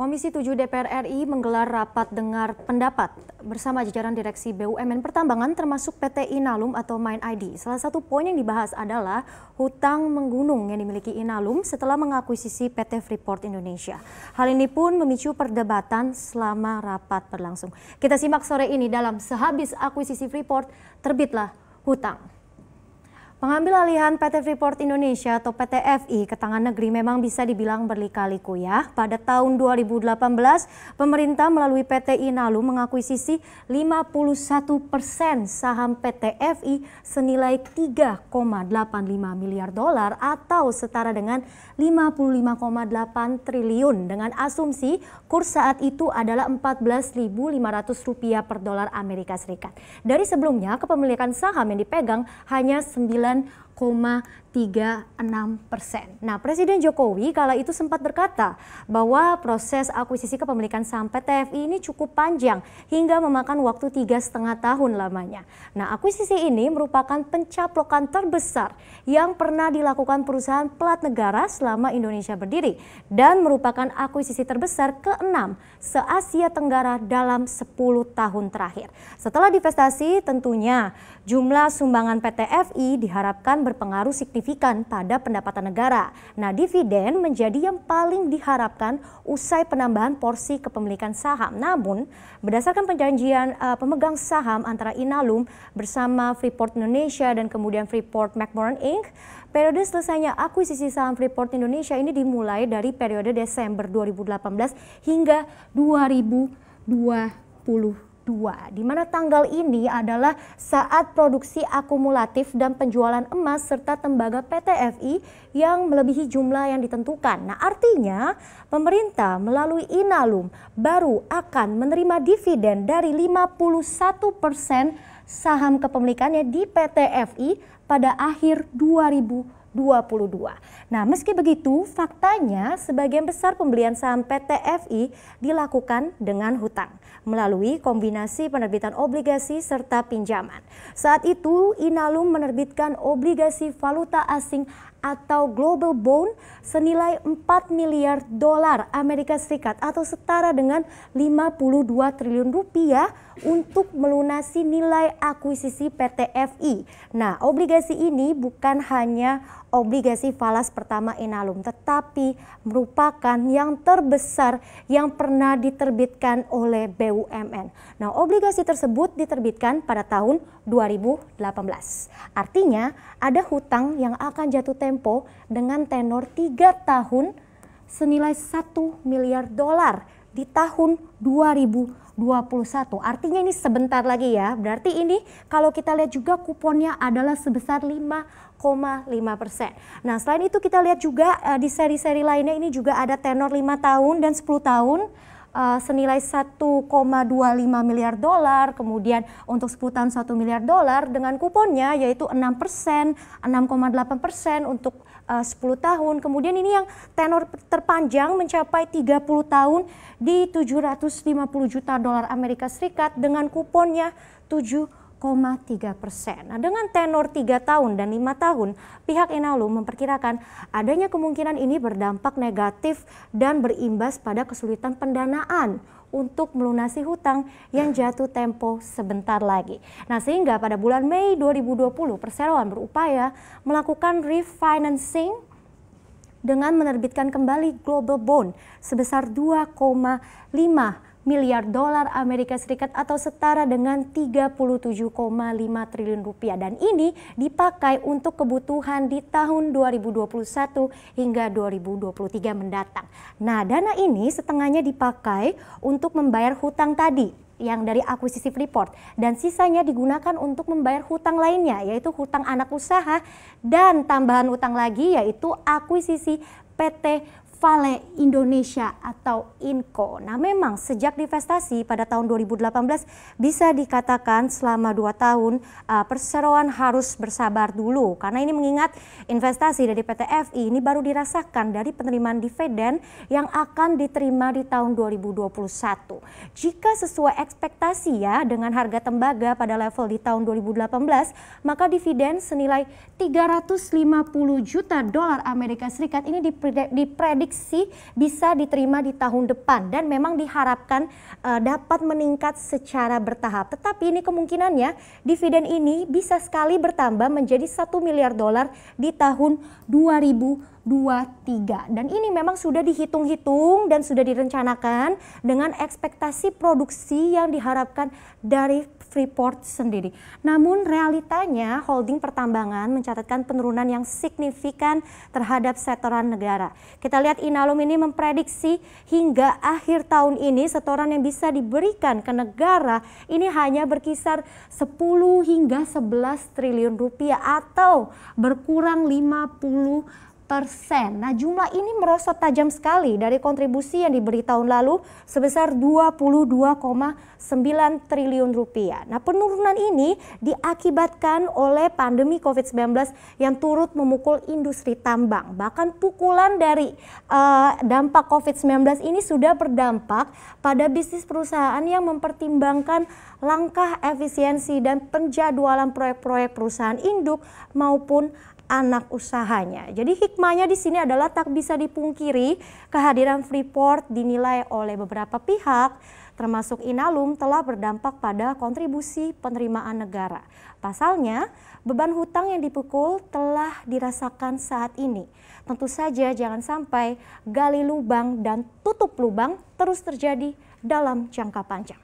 Komisi 7 DPR RI menggelar rapat dengar pendapat bersama jajaran Direksi BUMN Pertambangan termasuk PT Inalum atau Mine ID. Salah satu poin yang dibahas adalah hutang menggunung yang dimiliki Inalum setelah mengakuisisi PT Freeport Indonesia. Hal ini pun memicu perdebatan selama rapat berlangsung. Kita simak sore ini dalam sehabis akuisisi Freeport terbitlah hutang. Pengambil alihan PT Freeport Indonesia atau PT FI ke tangan negeri memang bisa dibilang berlikaliku ya. Pada tahun 2018, pemerintah melalui PT Inalu mengakuisisi 51 persen saham PT FI senilai 3,85 miliar dolar atau setara dengan 55,8 triliun dengan asumsi kurs saat itu adalah 14.500 rupiah per dolar Amerika Serikat. Dari sebelumnya kepemilikan saham yang dipegang hanya 9 And. persen. Nah, Presiden Jokowi kala itu sempat berkata bahwa proses akuisisi kepemilikan saham PT FI ini cukup panjang hingga memakan waktu tiga setengah tahun lamanya. Nah, akuisisi ini merupakan pencaplokan terbesar yang pernah dilakukan perusahaan pelat negara selama Indonesia berdiri dan merupakan akuisisi terbesar keenam se-Asia Tenggara dalam 10 tahun terakhir. Setelah divestasi tentunya jumlah sumbangan PT FI diharapkan berpengaruh signifikan pada pendapatan negara. Nah, dividen menjadi yang paling diharapkan usai penambahan porsi kepemilikan saham. Namun, berdasarkan perjanjian uh, eh, pemegang saham antara Inalum bersama Freeport Indonesia dan kemudian Freeport McMoran Inc., periode selesainya akuisisi saham Freeport Indonesia ini dimulai dari periode Desember 2018 hingga 2020. 2, di mana tanggal ini adalah saat produksi akumulatif dan penjualan emas serta tembaga PT FI yang melebihi jumlah yang ditentukan. Nah, artinya pemerintah melalui Inalum baru akan menerima dividen dari 51 persen saham kepemilikannya di PT FI pada akhir 2020. 2022. Nah, meski begitu, faktanya sebagian besar pembelian saham PT FI dilakukan dengan hutang melalui kombinasi penerbitan obligasi serta pinjaman. Saat itu, Inalum menerbitkan obligasi valuta asing atau Global Bond senilai 4 miliar dolar Amerika Serikat atau setara dengan 52 triliun rupiah untuk melunasi nilai akuisisi PT FI. Nah, obligasi ini bukan hanya obligasi falas pertama inalum, tetapi merupakan yang terbesar yang pernah diterbitkan oleh BUMN. Nah, obligasi tersebut diterbitkan pada tahun 2018. Artinya, ada hutang yang akan jatuh tempo dengan tenor 3 tahun senilai 1 miliar dolar di tahun 2021. Artinya ini sebentar lagi ya. Berarti ini kalau kita lihat juga kuponnya adalah sebesar 5,5 persen. Nah selain itu kita lihat juga uh, di seri-seri lainnya ini juga ada tenor 5 tahun dan 10 tahun uh, senilai 1,25 miliar dolar, kemudian untuk 10 tahun 1 miliar dolar dengan kuponnya yaitu 6 persen, 6,8 persen untuk eh, uh, 10 tahun. Kemudian ini yang tenor terpanjang mencapai 30 tahun di 750 juta dolar Amerika Serikat dengan kuponnya 7 persen. Nah, dengan tenor 3 tahun dan 5 tahun, pihak Inalum memperkirakan adanya kemungkinan ini berdampak negatif dan berimbas pada kesulitan pendanaan untuk melunasi hutang yang jatuh tempo sebentar lagi. Nah, sehingga pada bulan Mei 2020 perseroan berupaya melakukan refinancing dengan menerbitkan kembali global bond sebesar 2,5 miliar dolar Amerika Serikat atau setara dengan 37,5 triliun rupiah dan ini dipakai untuk kebutuhan di tahun 2021 hingga 2023 mendatang. Nah, dana ini setengahnya dipakai untuk membayar hutang tadi yang dari akuisisi Freeport dan sisanya digunakan untuk membayar hutang lainnya yaitu hutang anak usaha dan tambahan hutang lagi yaitu akuisisi PT Vale Indonesia atau INCO. Nah memang sejak divestasi pada tahun 2018 bisa dikatakan selama dua tahun eh, perseroan harus bersabar dulu. Karena ini mengingat investasi dari PT FI ini baru dirasakan dari penerimaan dividen yang akan diterima di tahun 2021. Jika sesuai ekspektasi ya dengan harga tembaga pada level di tahun 2018 maka dividen senilai 350 juta dolar Amerika Serikat ini dipredik diprediksi bisa diterima di tahun depan dan memang diharapkan uh, dapat meningkat secara bertahap. Tetapi ini kemungkinannya dividen ini bisa sekali bertambah menjadi satu miliar dolar di tahun 2020. 2, 3. Dan ini memang sudah dihitung-hitung dan sudah direncanakan dengan ekspektasi produksi yang diharapkan dari Freeport sendiri. Namun realitanya holding pertambangan mencatatkan penurunan yang signifikan terhadap setoran negara. Kita lihat Inalum ini memprediksi hingga akhir tahun ini setoran yang bisa diberikan ke negara ini hanya berkisar 10 hingga 11 triliun rupiah atau berkurang 50 persen. Nah jumlah ini merosot tajam sekali dari kontribusi yang diberi tahun lalu sebesar 22,9 triliun rupiah. Nah penurunan ini diakibatkan oleh pandemi COVID-19 yang turut memukul industri tambang. Bahkan pukulan dari uh, dampak COVID-19 ini sudah berdampak pada bisnis perusahaan yang mempertimbangkan langkah efisiensi dan penjadwalan proyek-proyek perusahaan induk maupun anak usahanya. Jadi hikmahnya di sini adalah tak bisa dipungkiri kehadiran Freeport dinilai oleh beberapa pihak termasuk Inalum telah berdampak pada kontribusi penerimaan negara. Pasalnya, beban hutang yang dipukul telah dirasakan saat ini. Tentu saja jangan sampai gali lubang dan tutup lubang terus terjadi dalam jangka panjang.